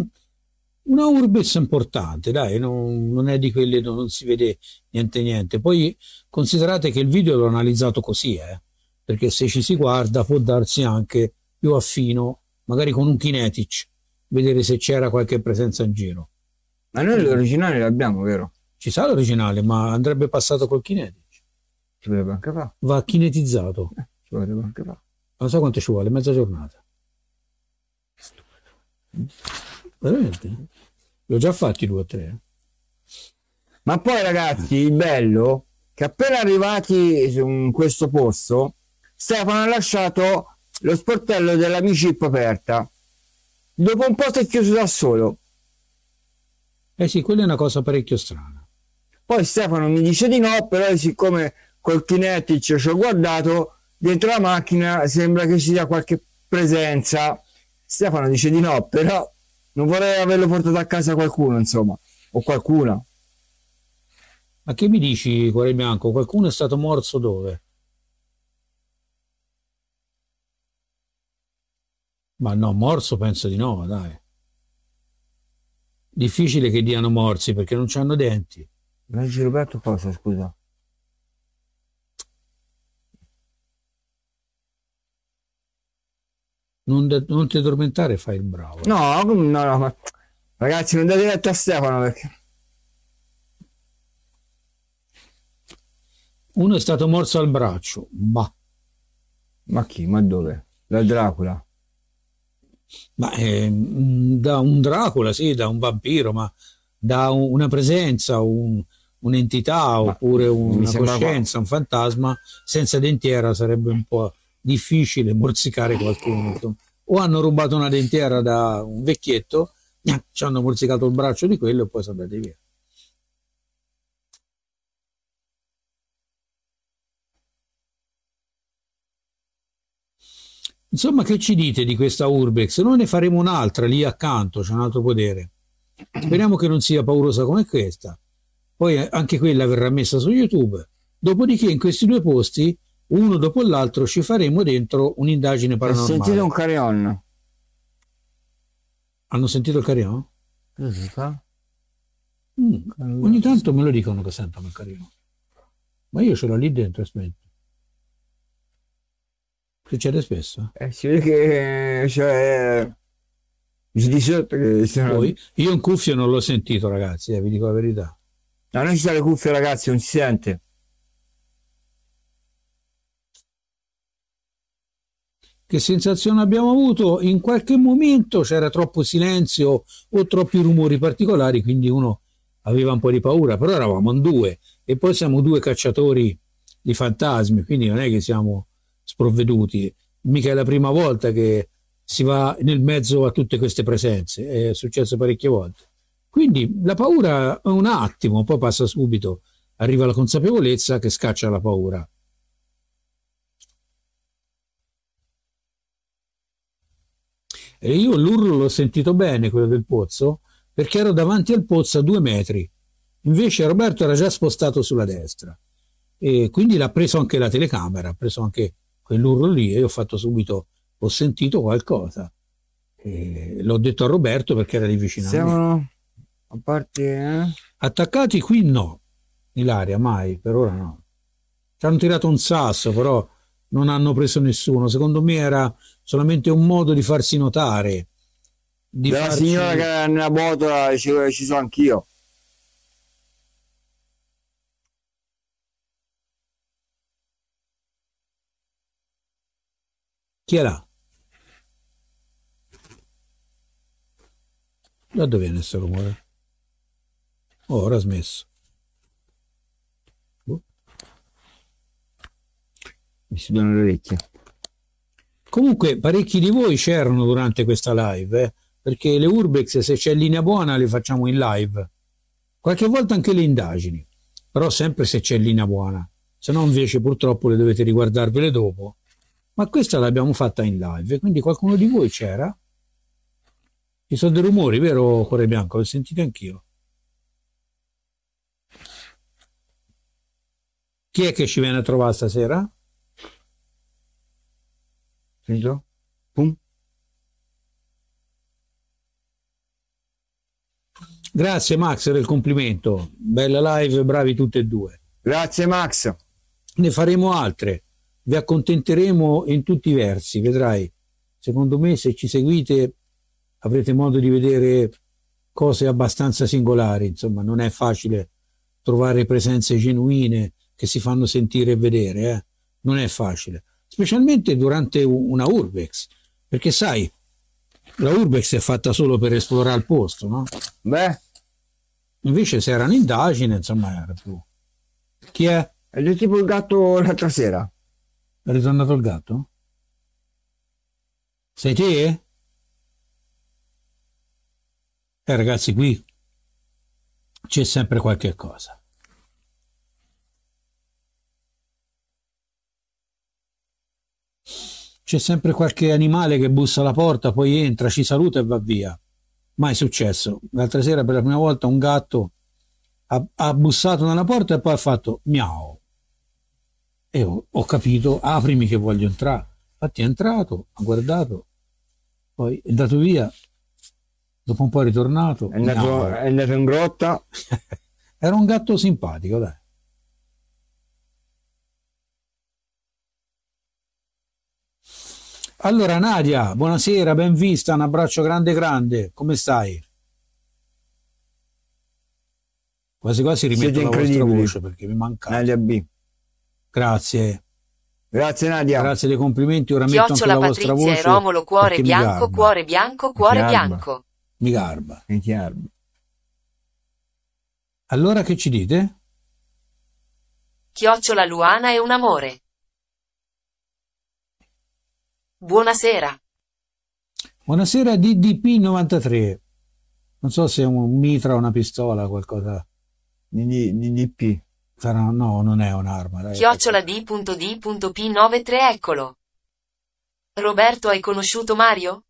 [SPEAKER 1] una Urbis importante, dai, non, non è di quelle dove non si vede niente niente. Poi considerate che il video l'ho analizzato così, eh, perché se ci si guarda può darsi anche più affino, magari con un kinetic, vedere se c'era qualche presenza in giro. Ma noi l'originale l'abbiamo, vero? Ci sa l'originale, ma andrebbe passato col kinetic. Ci potrebbe anche fare. Va kinetizzato. Eh, ci potrebbe anche fare. Non so quanto ci vuole, mezza giornata.
[SPEAKER 3] Veramente? L'ho già fatti due o tre. Eh. Ma poi ragazzi, il bello che appena arrivati in questo posto, Stefano ha lasciato lo sportello della Micip aperta. Dopo un po' si è chiuso da solo. Eh sì, quella è una cosa parecchio strana. Poi Stefano mi dice di no, però siccome col kinetic ci ho guardato, dentro la macchina sembra che ci sia qualche presenza. Stefano dice di no, però non vorrei averlo portato a casa qualcuno, insomma, o qualcuna.
[SPEAKER 1] Ma che mi dici, Cuore Bianco? Qualcuno è stato morso dove? Ma no, morso penso di no, dai. Difficile che diano morsi perché non hanno denti.
[SPEAKER 3] Leggi Roberto cosa, scusa?
[SPEAKER 1] non, de- non ti addormentare, fai il bravo. No, no, no, ma... ragazzi, non date retta a Stefano perché. Uno è stato morso al braccio, ma.
[SPEAKER 3] Ma chi? Ma dove? Da Dracula.
[SPEAKER 1] Ma eh, da un Dracula, sì, da un vampiro, ma da una presenza, un, un'entità ma oppure una coscienza, qua. un fantasma senza dentiera sarebbe un po' difficile morsicare qualcuno. O hanno rubato una dentiera da un vecchietto, ci hanno morsicato il braccio di quello e poi sono andati via. Insomma, che ci dite di questa Urbex? Noi ne faremo un'altra lì accanto, c'è un altro potere. Speriamo che non sia paurosa come questa. Poi anche quella verrà messa su YouTube. Dopodiché in questi due posti uno dopo l'altro ci faremo dentro un'indagine paranormale. Hanno sentito un
[SPEAKER 3] carion.
[SPEAKER 1] Hanno sentito il carion? Cosa si fa? Mm. Ogni tanto me lo dicono che sentono il carion. Ma io ce l'ho lì dentro e Succede spesso?
[SPEAKER 3] Eh, si vede che cioè, di sotto
[SPEAKER 1] che sono... Poi, io in cuffia non l'ho sentito ragazzi, eh, vi dico la verità. No, non ci sono le cuffie ragazzi, non si sente. Che sensazione abbiamo avuto? In qualche momento c'era troppo silenzio o troppi rumori particolari, quindi uno aveva un po' di paura, però eravamo in due e poi siamo due cacciatori di fantasmi, quindi non è che siamo sprovveduti. Mica è la prima volta che si va nel mezzo a tutte queste presenze, è successo parecchie volte. Quindi la paura è un attimo, poi passa subito, arriva la consapevolezza che scaccia la paura. E io l'urlo l'ho sentito bene, quello del pozzo, perché ero davanti al pozzo a due metri. Invece Roberto era già spostato sulla destra. E quindi l'ha preso anche la telecamera, ha preso anche quell'urlo lì e io ho fatto subito, ho sentito qualcosa. E l'ho detto a Roberto perché era lì vicino Siamo...
[SPEAKER 3] a me. A parte, eh?
[SPEAKER 1] Attaccati qui no, Ilaria, mai, per ora no. Ci hanno tirato un sasso, però non hanno preso nessuno. Secondo me era solamente un modo di farsi notare.
[SPEAKER 3] Di Della La signora che è nella botola ci, ci sono anch'io.
[SPEAKER 1] Chi è là? Da dove viene questo rumore? Oh, ora ha smesso. Boh. Mi si danno le orecchie. Comunque parecchi di voi c'erano durante questa live, eh, perché le Urbex se c'è linea buona le facciamo in live. Qualche volta anche le indagini, però sempre se c'è linea buona, se no invece purtroppo le dovete riguardarvele dopo. Ma questa l'abbiamo fatta in live, quindi qualcuno di voi c'era? Ci sono dei rumori, vero Cuore Bianco? L'ho sentito anch'io. Chi è che ci viene a trovare stasera? Finito? Pum. Grazie Max del complimento, bella live, bravi tutti e due. Grazie Max. Ne faremo altre, vi accontenteremo in tutti i versi, vedrai. Secondo me se ci seguite avrete modo di vedere cose abbastanza singolari, insomma non è facile trovare presenze genuine che si fanno sentire e vedere, eh? non è facile specialmente durante una urbex, perché sai, la urbex è fatta solo per esplorare il posto, no? Beh. Invece se era un'indagine, insomma, era più...
[SPEAKER 3] Chi è? è è tipo il gatto l'altra sera. È ritornato il gatto? Sei te?
[SPEAKER 1] Eh ragazzi, qui c'è sempre qualche cosa. C'è sempre qualche animale che bussa alla porta, poi entra, ci saluta e va via. Mai successo. L'altra sera per la prima volta un gatto ha, ha bussato nella porta e poi ha fatto miau. E ho, ho capito, aprimi che voglio entrare. Infatti è entrato, ha guardato, poi è andato via, dopo un po' è ritornato. È andato, è andato in grotta. Era un gatto simpatico, dai. Allora Nadia, buonasera, ben vista, un abbraccio grande grande, come stai? Quasi quasi rimetto la vostra voce perché mi manca. Nadia B. Grazie. Grazie Nadia. Grazie dei complimenti, ora Chiocciola metto anche la Patrizia vostra voce. Romolo, cuore bianco,
[SPEAKER 2] cuore bianco, cuore mi bianco.
[SPEAKER 1] Mi garba. Mi garba. Allora che ci dite?
[SPEAKER 2] Chiocciola Luana è un amore. Buonasera.
[SPEAKER 1] Buonasera DDP93. Non so se è un mitra o una pistola qualcosa. DDP. no, non è un'arma. Dai, Chiocciola
[SPEAKER 2] D.D.P93 eccolo. Roberto hai conosciuto Mario?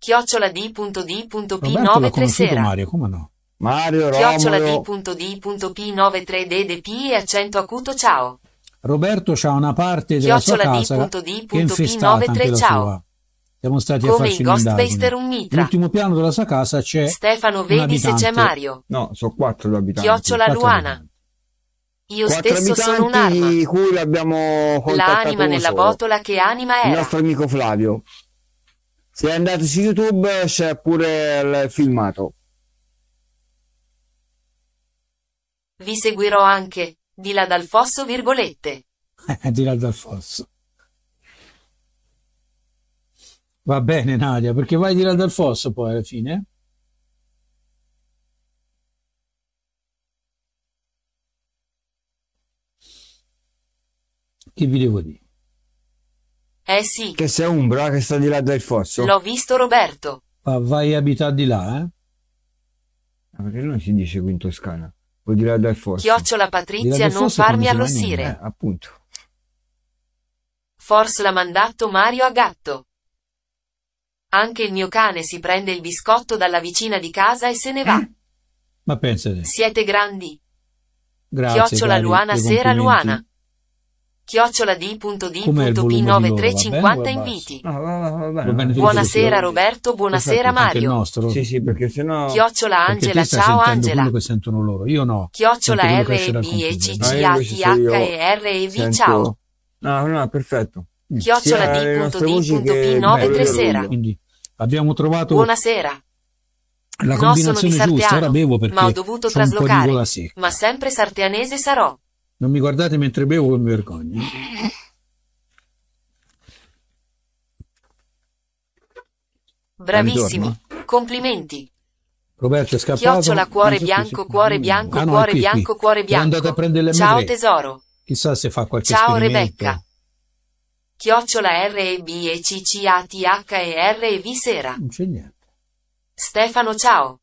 [SPEAKER 2] Chiocciola D.D.P93 sera.
[SPEAKER 1] Mario, come no? Mario, Chiocciola
[SPEAKER 2] D.D.P93 DDP e accento acuto ciao.
[SPEAKER 1] Roberto ha una parte della sua casa che è infestata anche la sua. Siamo stati Come a farci in Ghostbuster un mitra. L'ultimo piano della sua casa
[SPEAKER 3] c'è Stefano, vedi se c'è Mario. No, sono quattro gli abitanti. Chiocciola Luana.
[SPEAKER 2] Io quattro stesso sono
[SPEAKER 3] un'arma. di cui abbiamo L'anima nella solo. botola
[SPEAKER 2] che anima è. Il nostro
[SPEAKER 3] amico Flavio. Se andate su YouTube c'è pure il filmato.
[SPEAKER 2] Vi seguirò anche di là dal fosso, virgolette.
[SPEAKER 3] di là dal fosso.
[SPEAKER 1] Va bene Nadia, perché vai di là dal fosso poi alla fine. Che vi devo dire?
[SPEAKER 2] Eh sì.
[SPEAKER 3] Che sei Umbra eh, che sta di là dal fosso. L'ho
[SPEAKER 2] visto Roberto.
[SPEAKER 3] Ma vai a abitare di là, eh? Ma perché non si dice qui in Toscana? o di là dal Chiocciola
[SPEAKER 2] Patrizia non farmi arrossire. Eh, appunto. Forse l'ha mandato Mario a gatto. Anche il mio cane si prende il biscotto dalla vicina di casa e se ne va. Eh?
[SPEAKER 1] Ma pensate.
[SPEAKER 2] Siete grandi.
[SPEAKER 1] Grazie. Chiocciola Gari, Luana Sera Luana
[SPEAKER 2] chiocciolad.d.p9350 inviti. Buonasera Roberto, buonasera Mario. Il
[SPEAKER 1] nostro. Sì, sì,
[SPEAKER 3] perché sennò Chiocciola Angela, ciao Angela. che sentono loro. Io no. Chiocciola R E B E C C A T H E
[SPEAKER 2] R E V ciao.
[SPEAKER 3] No, no, perfetto. Mm. Chiocciola
[SPEAKER 2] eh, d.d.p93 sera.
[SPEAKER 1] abbiamo trovato Buonasera. La combinazione giusta, ora bevo perché ma ho dovuto traslocare,
[SPEAKER 2] ma sempre sartianese sarò.
[SPEAKER 1] Non mi guardate mentre bevo mi vergogno.
[SPEAKER 2] Bravissimo, complimenti.
[SPEAKER 1] Roberto è scappato. Chiocciola cuore bianco, cuore bianco, ah, no, cuore qui, bianco, qui. cuore bianco. È andata a prendere le Ciao tesoro. Chissà se fa qualche Ciao Rebecca.
[SPEAKER 2] Chiocciola R E B E C C A T H E R E V sera.
[SPEAKER 1] Non
[SPEAKER 3] c'è niente.
[SPEAKER 2] Stefano ciao.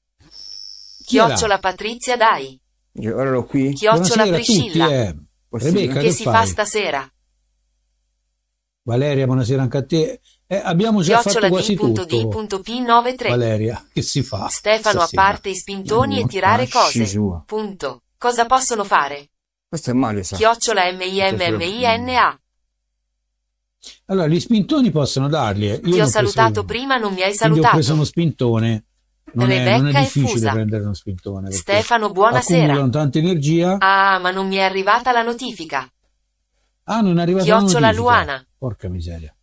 [SPEAKER 2] Chiocciola Patrizia dai.
[SPEAKER 3] Io erano qui. Chiocciola Priscilla. Tutti, eh. Rebecca, che, che si fai? fa
[SPEAKER 2] stasera?
[SPEAKER 3] Valeria,
[SPEAKER 1] buonasera anche a te. Eh, abbiamo già Chiocciola fatto quasi
[SPEAKER 2] D.D.P93.
[SPEAKER 1] Valeria, che si fa? Stefano
[SPEAKER 2] stasera? a parte i spintoni e tirare cose. Sua. Punto. Cosa possono fare?
[SPEAKER 3] Questo è male, sa.
[SPEAKER 2] Chiocciola M-I-M-M-I-N-A.
[SPEAKER 3] Allora, gli
[SPEAKER 1] spintoni possono darli. Eh. Io Ti ho salutato
[SPEAKER 2] prima, non mi hai salutato. Io ho preso uno
[SPEAKER 1] spintone non Rebecca è, non è difficile Fusa. prendere uno spintone. Stefano,
[SPEAKER 2] buonasera. Accumulano
[SPEAKER 1] tanta energia.
[SPEAKER 2] Ah, ma non mi è arrivata la notifica.
[SPEAKER 1] Ah, non è arrivata Chiocciola la notifica. Chiocciola Luana. Porca miseria.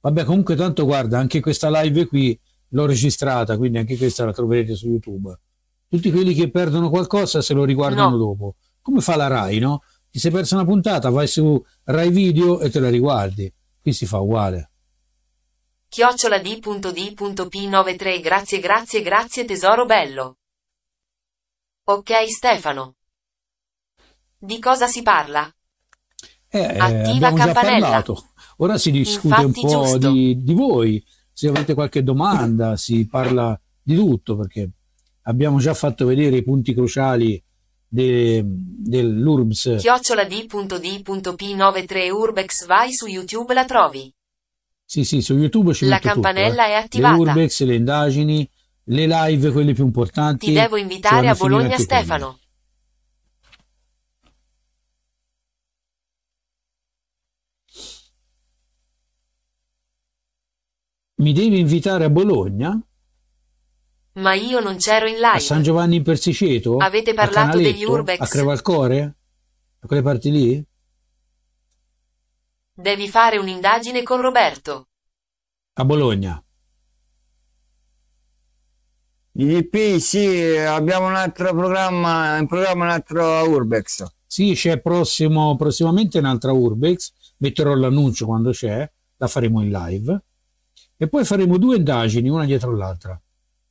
[SPEAKER 1] Vabbè, comunque tanto guarda, anche questa live qui l'ho registrata, quindi anche questa la troverete su YouTube. Tutti quelli che perdono qualcosa se lo riguardano no. dopo. Come fa la Rai, no? Ti sei persa una puntata, vai su Rai Video e te la riguardi. Qui si fa uguale
[SPEAKER 2] chiocciola d.d.p93 grazie grazie grazie tesoro bello. Ok Stefano. Di cosa si parla?
[SPEAKER 1] Eh, eh Attiva campanella. Ora si discute Infatti, un po' di, di, voi, se avete qualche domanda si parla di tutto perché abbiamo già fatto vedere i punti cruciali de, dell'URBS. Chiocciola
[SPEAKER 2] d.d.p93 Urbex vai su YouTube la trovi.
[SPEAKER 1] Sì, sì, su YouTube ci La campanella tutto, eh. è attivata. Le urbex, le indagini, le live, quelle più importanti. Ti devo invitare a Bologna Stefano. Quelli. Mi devi invitare a Bologna?
[SPEAKER 2] Ma io non c'ero in live. A San
[SPEAKER 1] Giovanni in Persiceto? Avete parlato degli Urbex? A Crevalcore? A quelle parti lì?
[SPEAKER 2] Devi fare un'indagine con Roberto.
[SPEAKER 3] A Bologna. Gli sì, abbiamo un altro programma, un programma un altro Urbex.
[SPEAKER 1] Sì, c'è prossimo, prossimamente un'altra Urbex, metterò l'annuncio quando c'è, la faremo in live. E poi faremo due indagini, una dietro l'altra.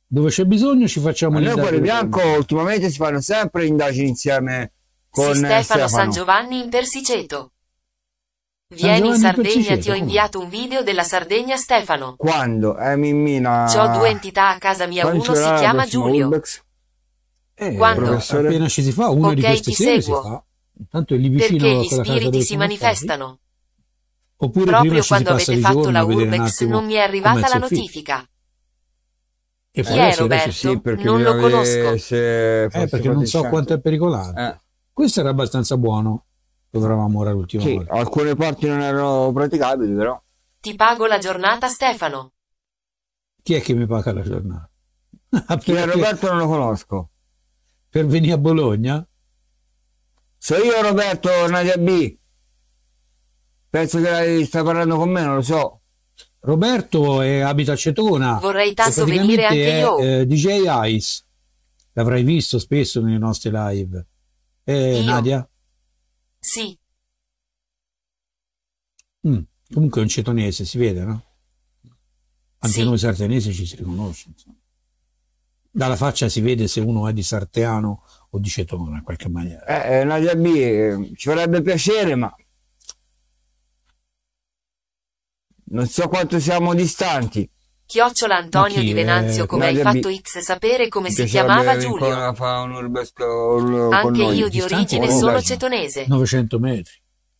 [SPEAKER 1] Dove c'è
[SPEAKER 3] bisogno ci facciamo le indagini. Noi Cuore Bianco ultimamente si fanno sempre indagini insieme con sì, Stefano, Stefano San
[SPEAKER 2] Giovanni in Persiceto.
[SPEAKER 3] Vieni in Sardegna ti ho inviato
[SPEAKER 2] un video della Sardegna Stefano.
[SPEAKER 3] Quando? Eh, Mimmina. Ho due
[SPEAKER 2] entità a casa mia, uno si chiama Giulio.
[SPEAKER 3] Eh,
[SPEAKER 2] eh, Quando? Professore... Appena ci
[SPEAKER 3] si fa, uno okay, di questi ti seguo.
[SPEAKER 1] Intanto è lì vicino Perché gli spiriti si
[SPEAKER 2] manifestano.
[SPEAKER 1] Oppure Proprio quando avete fatto la Urbex non mi è arrivata la
[SPEAKER 2] notifica.
[SPEAKER 1] E Chi è Roberto? Sì, non lo conosco.
[SPEAKER 3] Eh, perché non so quanto
[SPEAKER 1] è pericolato. Eh. Questo era abbastanza buono lo trovavamo ora l'ultima sì, volta.
[SPEAKER 3] Alcune parti non erano praticabili, però.
[SPEAKER 2] Ti pago la giornata, Stefano.
[SPEAKER 1] Chi è che mi paga la giornata? Ah,
[SPEAKER 3] perché Roberto non lo conosco. Per venire a Bologna? So io Roberto Nadia B. Penso che stai parlando con me, non lo so. Roberto è, abita a Cetona.
[SPEAKER 2] Vorrei tanto venire anche è, io.
[SPEAKER 3] Eh, DJ
[SPEAKER 1] Ice. L'avrai visto spesso nelle nostre live. Eh, io? Nadia? Sì. Mm, comunque è un cetonese, si vede, no? Anche sì. noi sartenesi ci si riconosce. Insomma. Dalla faccia si vede se uno è di Sarteano o di Cetona, in qualche maniera.
[SPEAKER 3] Eh, eh Nadia B, eh, ci farebbe piacere, ma non so quanto siamo distanti.
[SPEAKER 2] Chiocciola Antonio di Venanzio come hai fatto X sapere come si chiamava Giulio.
[SPEAKER 3] Anche io di origine oh, sono
[SPEAKER 2] cetonese.
[SPEAKER 3] 900 metri.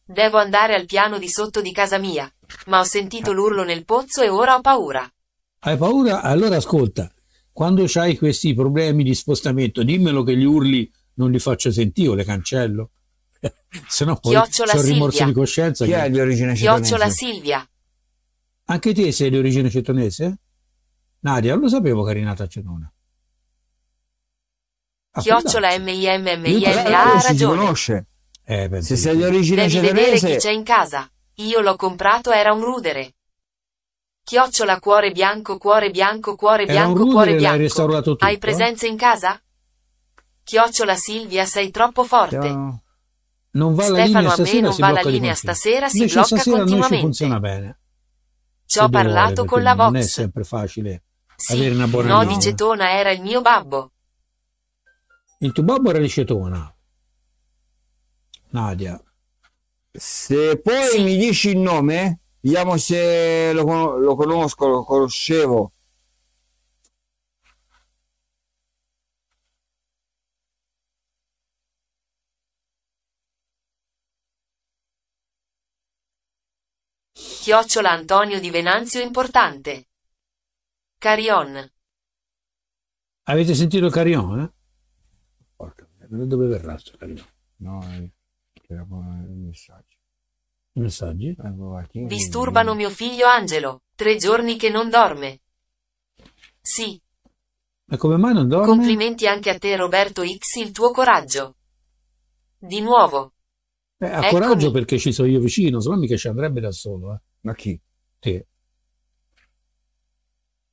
[SPEAKER 2] Devo andare al piano di sotto di casa mia, ma ho sentito ah. l'urlo nel pozzo e ora ho paura.
[SPEAKER 1] Hai paura? Allora ascolta, quando hai questi problemi di spostamento, dimmelo che gli urli non li faccio sentire o le cancello. Se no poi Chiocciola sono rimorso di coscienza. Chi è di origine cetonese? Chiocciola Silvia. Anche te sei di origine cetonese? Nadia, lo sapevo che eri nata a Cetona.
[SPEAKER 3] Ah, Chiocciola
[SPEAKER 2] MIMMIMA ha ragione. Eh, eh, si
[SPEAKER 3] conosce. Eh, Se sei di origine cetonese... Devi vedere chi c'è
[SPEAKER 2] in casa. Io l'ho comprato, era un rudere. Chiocciola cuore bianco, cuore bianco, cuore bianco, cuore bianco.
[SPEAKER 1] Tutto, Hai eh? presenze
[SPEAKER 2] in casa? Chiocciola Silvia, sei troppo forte.
[SPEAKER 1] No. Non va Stefano a me non va la linea stasera, si Invece blocca stasera continuamente. Non ci funziona bene.
[SPEAKER 2] Ci ho parlato vuole, eh, con la Vox. Non è
[SPEAKER 1] sempre facile sì, avere una buona No, nuova. di
[SPEAKER 2] Cetona era il mio babbo.
[SPEAKER 1] Il tuo babbo era di Cetona.
[SPEAKER 3] Nadia. Se poi sì. mi dici il nome, vediamo se lo, lo conosco, lo conoscevo.
[SPEAKER 2] chiocciola Antonio di Venanzio importante. Carion.
[SPEAKER 1] Avete sentito Carion? Eh? Porca, da dove verrà sto Carion? No,
[SPEAKER 3] era un messaggio. Messaggi? Disturbano
[SPEAKER 2] mio figlio Angelo, tre giorni che non dorme. Sì.
[SPEAKER 3] Ma
[SPEAKER 1] come mai non dorme?
[SPEAKER 2] Complimenti anche a te Roberto X il tuo coraggio. Di nuovo.
[SPEAKER 3] Eh, ha Eccomi. coraggio
[SPEAKER 1] perché ci sono io vicino, se no mica ci andrebbe da solo. Eh. Ma chi? Te.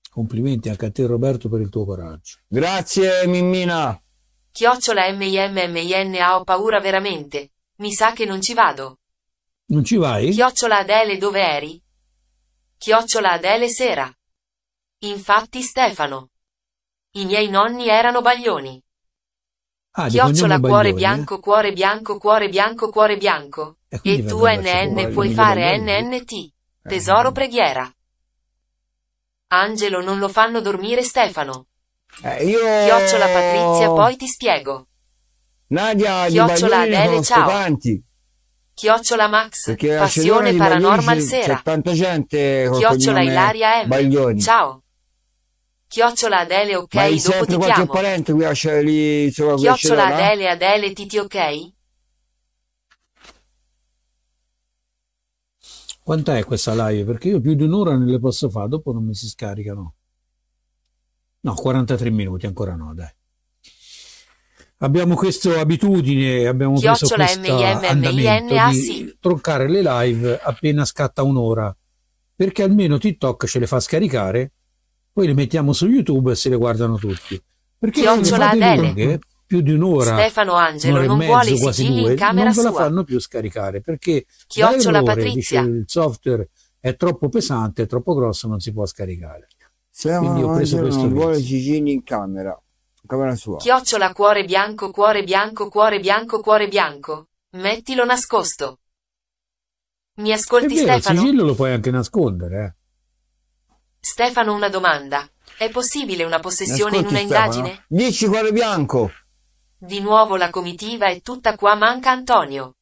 [SPEAKER 1] Complimenti anche a te Roberto per il tuo coraggio.
[SPEAKER 3] Grazie Mimmina.
[SPEAKER 2] Chiocciola MIMMIN ho paura veramente. Mi sa che non ci vado.
[SPEAKER 3] Non ci vai?
[SPEAKER 2] Chiocciola Adele dove eri? Chiocciola Adele sera. Infatti Stefano. I miei nonni erano baglioni.
[SPEAKER 3] Ah, Chiocciola cuore baglioni, eh? bianco,
[SPEAKER 2] eh? cuore bianco, cuore bianco, cuore bianco.
[SPEAKER 3] Eh, e, e tu NN puoi fare
[SPEAKER 2] NNT. Tesoro preghiera. Angelo non lo fanno dormire Stefano.
[SPEAKER 3] Eh, io... Chiocciola Patrizia, poi
[SPEAKER 2] ti spiego.
[SPEAKER 3] Nadia, Chiocciola Adele, ciao. Tanti.
[SPEAKER 2] Chiocciola Max, Perché passione paranormal sera. C'è
[SPEAKER 3] tanta gente Chiocciola Ilaria M. Baglioni.
[SPEAKER 2] Ciao. Chiocciola Adele, ok, dopo ti chiamo.
[SPEAKER 3] qui, lì, insomma, Chiocciola Adele,
[SPEAKER 2] Adele, Titi, ok?
[SPEAKER 1] Quanta è questa live? Perché io più di un'ora non le posso fare, dopo non mi si scaricano. No, 43 minuti, ancora no, dai. Abbiamo questa abitudine, abbiamo Chiocciola questo MIMMINA, di troncare le live appena scatta un'ora, perché almeno TikTok ce le fa scaricare, poi le mettiamo su YouTube e se le guardano tutti.
[SPEAKER 2] Perché Chiocciola Adele. Lunghe,
[SPEAKER 1] più di un'ora. Stefano Angelo non mezzo, vuole i due, in camera non ve la sua. fanno più scaricare perché Chiocciola errore, Patrizia. Dice, il software è troppo pesante, è troppo grosso, non si può scaricare. Stefano Angelo non vuole
[SPEAKER 3] i in camera,
[SPEAKER 1] camera sua.
[SPEAKER 2] Chiocciola cuore bianco, cuore bianco, cuore bianco, cuore bianco. Mettilo nascosto. Mi ascolti vero, Stefano? Il
[SPEAKER 1] sigillo lo puoi anche nascondere.
[SPEAKER 3] Eh.
[SPEAKER 2] Stefano una domanda. È possibile una possessione in una Stefano. indagine?
[SPEAKER 3] Dici cuore bianco.
[SPEAKER 2] Di nuovo la comitiva è tutta qua manca Antonio.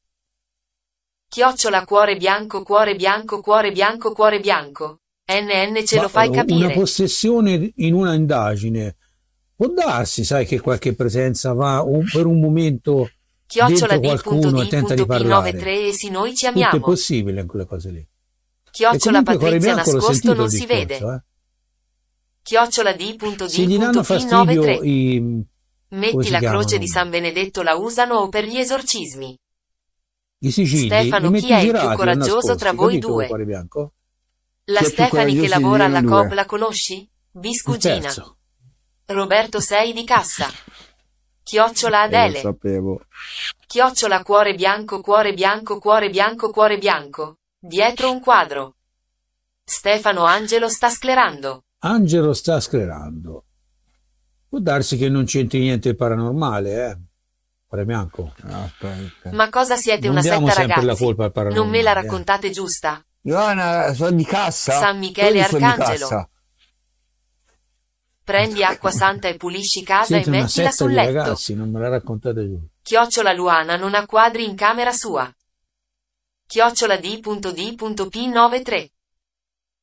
[SPEAKER 2] Chiocciola cuore bianco cuore bianco cuore bianco cuore bianco. NN ce Ma lo fai eh, capire. Una
[SPEAKER 1] possessione in una indagine. Può darsi, sai, che qualche presenza va per un momento chiocciola di qualcuno e tenta di parlare. Chiocciola
[SPEAKER 2] 93 e sì, noi ci amiamo. Tutto è
[SPEAKER 1] possibile in quelle cose lì.
[SPEAKER 2] Chiocciola Patrizia nascosto non si vede. Eh? Chiocciola ddp Se gli danno fastidio
[SPEAKER 1] i Metti la croce di San
[SPEAKER 2] Benedetto la usano o per gli esorcismi.
[SPEAKER 1] I Sicili, Stefano, chi è il più coraggioso tra voi due?
[SPEAKER 2] La Stefani che lavora alla COP la conosci? Biscugina. Roberto sei di cassa. Chiocciola Adele. Eh, lo sapevo. Chiocciola cuore bianco, cuore bianco, cuore bianco, cuore bianco. Dietro un quadro. Stefano Angelo sta sclerando.
[SPEAKER 1] Angelo sta sclerando. Può darsi che non c'entri niente di paranormale, eh. Premianco. Aspetta. Ah, Ma
[SPEAKER 2] cosa siete non una setta ragazzi?
[SPEAKER 3] non me la eh. raccontate eh. giusta. Ioana, sono di cassa. San Michele Quelli Arcangelo.
[SPEAKER 2] Prendi acqua santa e pulisci casa siete e mettila sul letto. Ragazzi,
[SPEAKER 1] non me la raccontate giusta.
[SPEAKER 2] Chiocciola Luana non ha quadri in camera sua. Chiocciola D.D.P93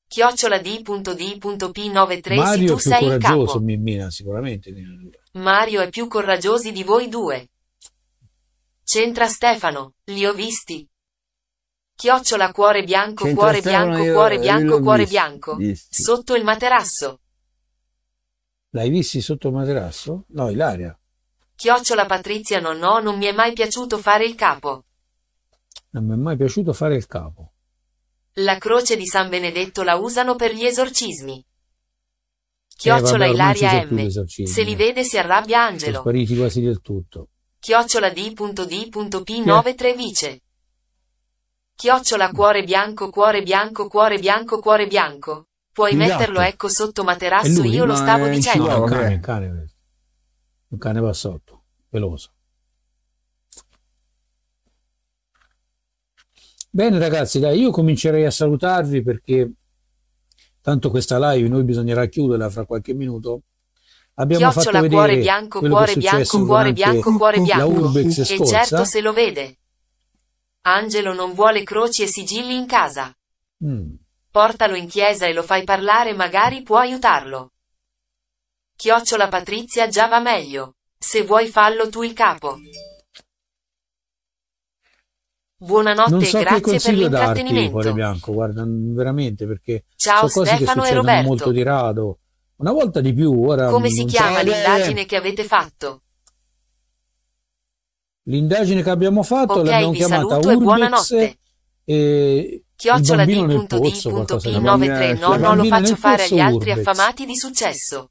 [SPEAKER 2] chiocciolad.d.p93 Mario tu è più sei coraggioso,
[SPEAKER 1] Mimmina, sicuramente.
[SPEAKER 2] Mario è più coraggiosi di voi due. C'entra Stefano, li ho visti. Chiocciola cuore bianco, C'entra cuore Stefano bianco, io, cuore bianco, cuore visto, bianco. Visti. Sotto il materasso.
[SPEAKER 1] L'hai visti sotto il materasso? No, Ilaria.
[SPEAKER 2] Chiocciola Patrizia no no, non mi è mai piaciuto fare il capo.
[SPEAKER 1] Non mi è mai piaciuto fare il capo.
[SPEAKER 2] La croce di San Benedetto la usano per gli esorcismi. Eh,
[SPEAKER 1] Chiocciola eh, vabbè, Ilaria M. Se li eh.
[SPEAKER 2] vede si arrabbia Angelo.
[SPEAKER 1] spariti quasi del tutto.
[SPEAKER 2] Chiocciola D.D.P93 vice. Chiocciola cuore bianco, cuore bianco, cuore bianco, cuore bianco. Puoi il metterlo ecco sotto materasso, lui, io lo stavo dicendo. No, un cane,
[SPEAKER 1] un cane, un cane va sotto, Veloso. Bene ragazzi, dai, io comincerei a salutarvi perché tanto questa live noi bisognerà chiuderla fra qualche minuto. Abbiamo Chiocciola, fatto cuore bianco, cuore bianco, cuore bianco, cuore bianco. E certo se
[SPEAKER 2] lo vede. Angelo non vuole croci e sigilli in casa. Mm. Portalo in chiesa e lo fai parlare, magari può aiutarlo. Chiocciola Patrizia già va meglio. Se vuoi fallo tu il capo. Buonanotte non so e grazie per l'intrattenimento. Cuore
[SPEAKER 1] bianco, guarda, veramente perché Ciao so Stefano e Roberto. molto di rado. Una volta di più, ora Come si chiama l'indagine
[SPEAKER 2] che avete fatto?
[SPEAKER 1] L'indagine che abbiamo fatto okay, l'abbiamo chiamata Urbex e buonanotte. E chiocciola d.d.p939 no, non lo faccio fare agli altri affamati
[SPEAKER 2] di successo.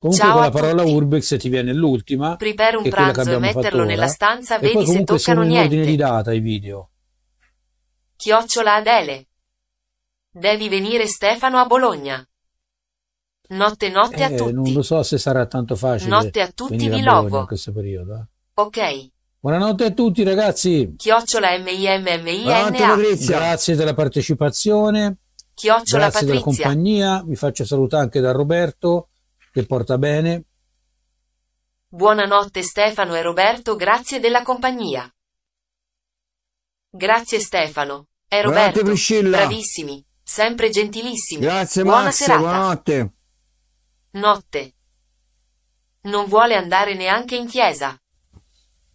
[SPEAKER 1] Comunque Ciao con la parola tutti. urbex ti viene l'ultima. Prepare un pranzo e metterlo nella stanza, e vedi se toccano niente. in ordine di data i video.
[SPEAKER 2] Chiocciola Adele. Devi venire Stefano a Bologna. Notte notte eh, a tutti.
[SPEAKER 1] Non lo so se sarà tanto facile. Notte a tutti mi logo. In questo periodo. Eh. Ok. Buonanotte a tuti ragazzi.
[SPEAKER 2] Chiocciola MIMMI.
[SPEAKER 1] Grazie della partecipazione.
[SPEAKER 2] Chiocciola Grazie Patrizia. della compagnia.
[SPEAKER 1] Vi faccio salutare anche da Roberto che porta bene.
[SPEAKER 2] Buonanotte Stefano e Roberto, grazie della compagnia. Grazie Stefano. E Roberto, Guardate, Priscilla. bravissimi, sempre gentilissimi. Grazie Buona Max, serata.
[SPEAKER 3] buonanotte.
[SPEAKER 2] Notte. Non vuole andare neanche in chiesa.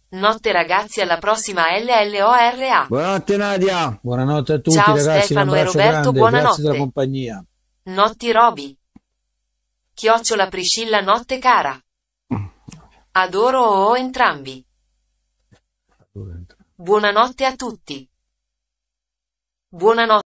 [SPEAKER 2] Notte ragazzi, alla prossima LLORA.
[SPEAKER 1] Buonanotte Nadia. Buonanotte a tutti Ciao, ragazzi, Stefano e Roberto, grande. buonanotte. Grazie della compagnia.
[SPEAKER 2] Notti Roby. Chiocciola Priscilla Notte Cara. Adoro o entrambi. Buonanotte a tutti. Buonanotte.